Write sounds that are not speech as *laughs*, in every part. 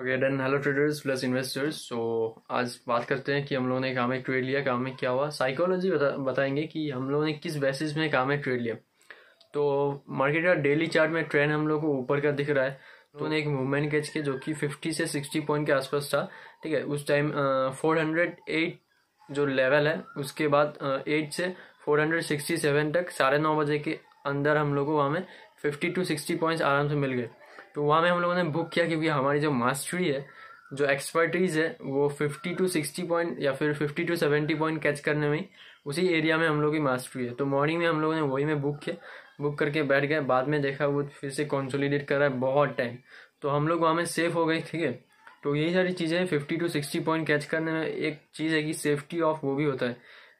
okay done hello traders plus investors so आज बात करते हैं कि हम लोगों ने काम में ट्रेड लिया काम में क्या हुआ साइकोलॉजी बता, बताएंगे कि हम लोगों ने किस बेसिस में काम में ट्रेड लिया तो मार्केट का डेली चार्ट में ट्रेंड हम लोग को ऊपर का दिख रहा है तो ने एक मूवमेंट कैच किया जो कि फिफ्टी से सिक्सटी पॉइंट के आसपास था ठीक है उस टाइम फोर हंड्रेड जो लेवल है उसके बाद एट से फोर हंड्रेड सिक्सटी सेवन तक साढ़े नौ बजे के अंदर हम लोग को वहाँ में फिफ्टी टू सिक्सटी पॉइंट्स आराम से मिल गए तो वहाँ में हम लोगों ने बुक किया क्योंकि हमारी जो मास्टरी है जो एक्सपर्टीज़ है वो फिफ्टी टू सिक्सटी पॉइंट या फिर fifty to seventy point catch करने में उसी एरिया में हम लोग की मास्टरी है तो मॉर्निंग में हम लोगों ने वही में बुक किया बुक करके बैठ गए बाद में देखा वो फिर से कॉन्सोलीडेट कर रहा है बहुत टाइम तो हम लोग वहाँ में सेफ़ हो गए ठीक है तो यही सारी चीज़ें fifty to sixty point catch करने में एक चीज़ है कि सेफ्टी ऑफ वो भी होता है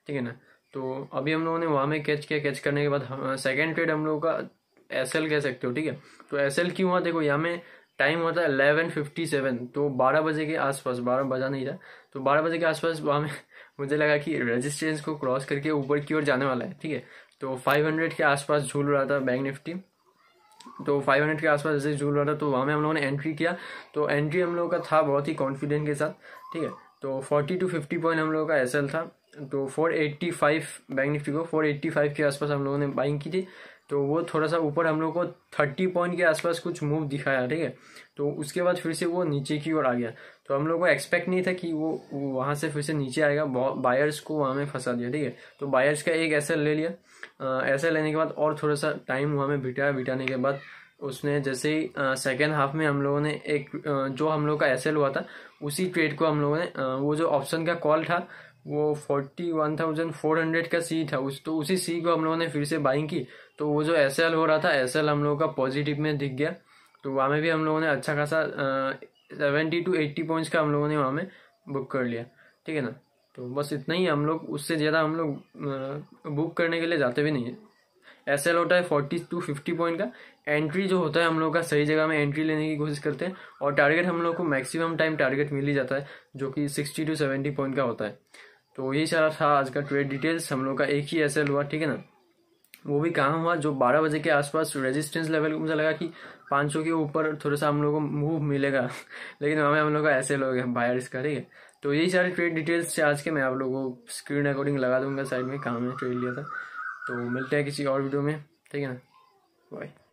ठीक है ना तो अभी हम लोगों ने वहाँ में कैच किया कैच करने के बाद सेकेंड ट्रेड हम लोगों का एस एल कह सकते हो ठीक है तो एस एल क्यों हुआ देखो यहाँ में टाइम हुआ था एलेवन फिफ्टी सेवन तो बारह बजे के आसपास बारह बजा नहीं था तो बारह बजे के आसपास वहाँ में *laughs* मुझे लगा कि रजिस्ट्रेंस को क्रॉस करके ऊपर की ओर जाने वाला है ठीक है तो फाइव हंड्रेड के आसपास झूल रहा था बैंक निफ्टी तो फाइव हंड्रेड के आसपास जैसे झूल रहा था तो वहाँ में हम लोगों ने एंट्री किया तो एंट्री हम लोगों का था बहुत ही कॉन्फिडेंट के साथ ठीक है तो फोर्टी टू फिफ्टी पॉइंट हम लोगों का एस था तो four eighty five bank nifty को फोर एट्टी फाइव के आसपास हम लोगों ने बाइंग की थी तो वो थोड़ा सा ऊपर हम लोग को थर्टी पॉइंट के आसपास कुछ मूव दिखाया ठीक है तो उसके बाद फिर से वो नीचे की ओर आ गया तो हम लोग को एक्सपेक्ट नहीं था कि वो वहाँ से फिर से नीचे आएगा बायर्स को वहाँ में फंसा दिया ठीक है तो बायर्स का एक एस ले लिया ऐसा लेने के बाद और थोड़ा सा टाइम वहाँ में बिटाया बिटाने के बाद उसने जैसे ही सेकेंड हाफ में हम लोगों ने एक जो हम लोग का एस हुआ था उसी ट्रेड को हम लोगों ने वो जो ऑप्शन का कॉल था वो forty one thousand four hundred का सी था उस तो उसी सी को हम लोगों ने फिर से बाइंग की तो वो जो एस हो रहा था एस हम लोगों का पॉजिटिव में दिख गया तो वहाँ में भी हम लोगों ने अच्छा खासा सेवेंटी टू एट्टी पॉइंट्स का हम लोगों ने वहाँ में बुक कर लिया ठीक है ना तो बस इतना ही हम लोग उससे ज़्यादा हम लोग बुक करने के लिए जाते भी नहीं है एस एल होता है फोर्टी टू फिफ्टी पॉइंट का एंट्री जो होता है हम लोग का सही जगह में एंट्री लेने की कोशिश करते हैं और टारगेट हम लोग को मैक्सिमम टाइम टारगेट मिल ही जाता है जो कि सिक्सटी टू सेवेंटी पॉइंट का होता है तो यही सारा था आज का ट्रेड डिटेल्स हम लोग का एक ही एस हुआ ठीक है ना वो भी कहाँ हुआ जो बारह बजे के आसपास रेजिस्टेंस लेवल को मुझे लगा कि सौ के ऊपर थोड़ा सा हम लोग को मूव मिलेगा *laughs* लेकिन पर हम लोग का ऐसे लोग हैं बायर इसका ठीक है तो यही सारे ट्रेड डिटेल्स से आज के मैं आप लोगों को स्क्रीन अकॉर्डिंग लगा दूंगा साइड में कहाँ मैंने ट्रेड लिया था तो मिलते हैं किसी और वीडियो में ठीक है ना बाय